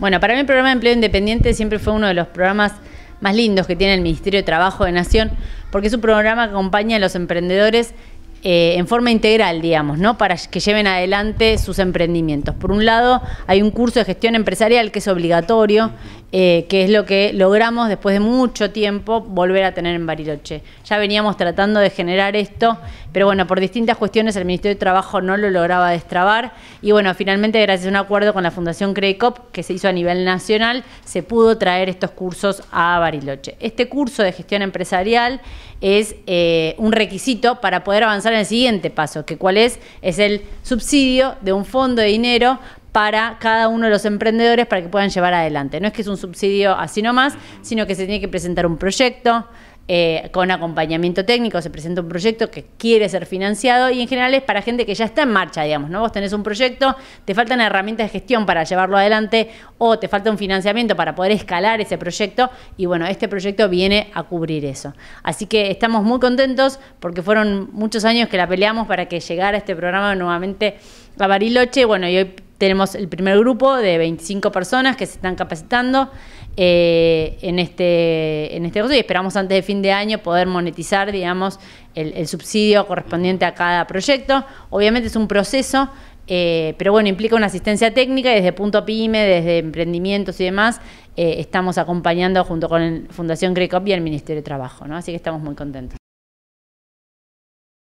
Bueno, para mí el programa de empleo independiente siempre fue uno de los programas más lindos que tiene el Ministerio de Trabajo de Nación, porque es un programa que acompaña a los emprendedores eh, en forma integral, digamos, ¿no? Para que lleven adelante sus emprendimientos. Por un lado, hay un curso de gestión empresarial que es obligatorio, eh, que es lo que logramos después de mucho tiempo volver a tener en Bariloche. Ya veníamos tratando de generar esto, pero bueno, por distintas cuestiones el Ministerio de Trabajo no lo lograba destrabar. Y bueno, finalmente, gracias a un acuerdo con la Fundación CREICOP, que se hizo a nivel nacional, se pudo traer estos cursos a Bariloche. Este curso de gestión empresarial es eh, un requisito para poder avanzar en el siguiente paso, que cuál es, es el subsidio de un fondo de dinero para cada uno de los emprendedores para que puedan llevar adelante. No es que es un subsidio así nomás, sino que se tiene que presentar un proyecto, eh, con acompañamiento técnico, se presenta un proyecto que quiere ser financiado y en general es para gente que ya está en marcha, digamos, ¿no? Vos tenés un proyecto, te faltan herramientas de gestión para llevarlo adelante o te falta un financiamiento para poder escalar ese proyecto y bueno, este proyecto viene a cubrir eso. Así que estamos muy contentos porque fueron muchos años que la peleamos para que llegara este programa nuevamente a Bariloche, bueno, y tenemos el primer grupo de 25 personas que se están capacitando eh, en, este, en este y esperamos antes de fin de año poder monetizar, digamos, el, subsidio correspondiente a cada proyecto. Obviamente es un proceso, eh, pero bueno, implica una asistencia técnica y desde Punto Pyme, desde emprendimientos y demás, eh, estamos acompañando junto con la Fundación CRECOP y el Ministerio de Trabajo, ¿no? Así que estamos muy contentos.